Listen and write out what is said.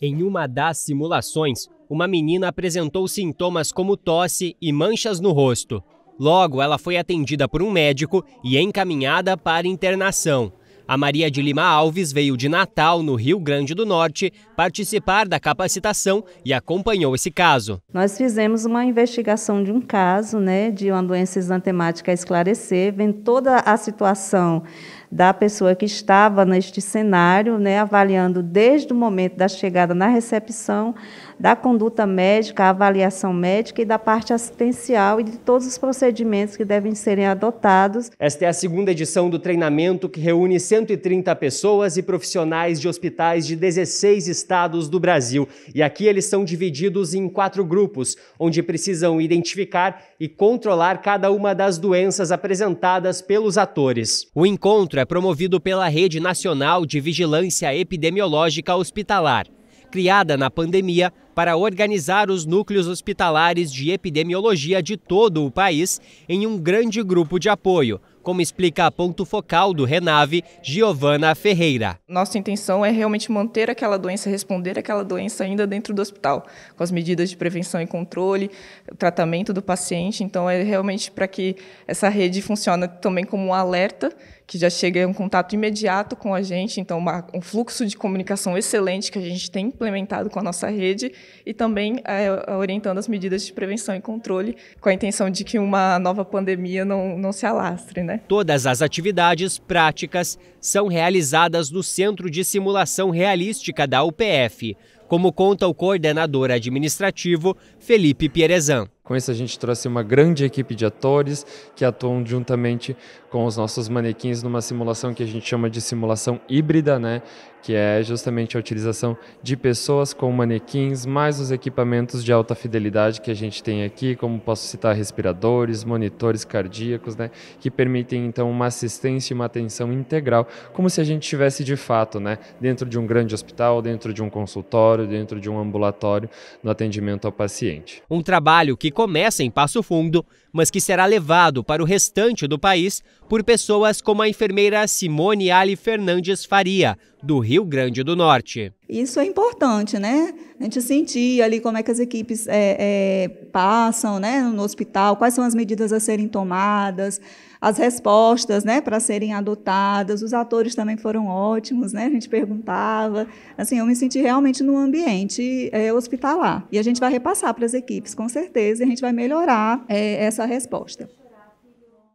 Em uma das simulações, uma menina apresentou sintomas como tosse e manchas no rosto. Logo, ela foi atendida por um médico e encaminhada para internação. A Maria de Lima Alves veio de Natal, no Rio Grande do Norte, participar da capacitação e acompanhou esse caso. Nós fizemos uma investigação de um caso, né, de uma doença exantemática a esclarecer, vem toda a situação da pessoa que estava neste cenário, né, avaliando desde o momento da chegada na recepção, da conduta médica, a avaliação médica e da parte assistencial e de todos os procedimentos que devem serem adotados. Esta é a segunda edição do treinamento que reúne 130 pessoas e profissionais de hospitais de 16 estados do Brasil. E aqui eles são divididos em quatro grupos, onde precisam identificar e controlar cada uma das doenças apresentadas pelos atores. O encontro é promovido pela Rede Nacional de Vigilância Epidemiológica Hospitalar, criada na pandemia para organizar os núcleos hospitalares de epidemiologia de todo o país em um grande grupo de apoio, como explica a ponto focal do Renave, Giovana Ferreira. Nossa intenção é realmente manter aquela doença, responder aquela doença ainda dentro do hospital, com as medidas de prevenção e controle, tratamento do paciente. Então, é realmente para que essa rede funcione também como um alerta que já chega em um contato imediato com a gente, então uma, um fluxo de comunicação excelente que a gente tem implementado com a nossa rede e também é, é, orientando as medidas de prevenção e controle com a intenção de que uma nova pandemia não, não se alastre. Né? Todas as atividades práticas são realizadas no Centro de Simulação Realística da UPF, como conta o coordenador administrativo Felipe Pierezan. Com isso, a gente trouxe uma grande equipe de atores que atuam juntamente com os nossos manequins numa simulação que a gente chama de simulação híbrida, né? que é justamente a utilização de pessoas com manequins, mais os equipamentos de alta fidelidade que a gente tem aqui, como posso citar respiradores, monitores cardíacos, né, que permitem então uma assistência e uma atenção integral, como se a gente estivesse de fato, né, dentro de um grande hospital, dentro de um consultório, dentro de um ambulatório, no atendimento ao paciente. Um trabalho que começa em Passo Fundo, mas que será levado para o restante do país por pessoas como a enfermeira Simone Ali Fernandes Faria, do Rio Grande do Norte. Isso é importante, né? A gente sentir ali como é que as equipes é, é, passam né, no hospital, quais são as medidas a serem tomadas, as respostas né, para serem adotadas. Os atores também foram ótimos, né? A gente perguntava. Assim, eu me senti realmente no ambiente é, hospitalar. E a gente vai repassar para as equipes, com certeza, e a gente vai melhorar é, essa resposta.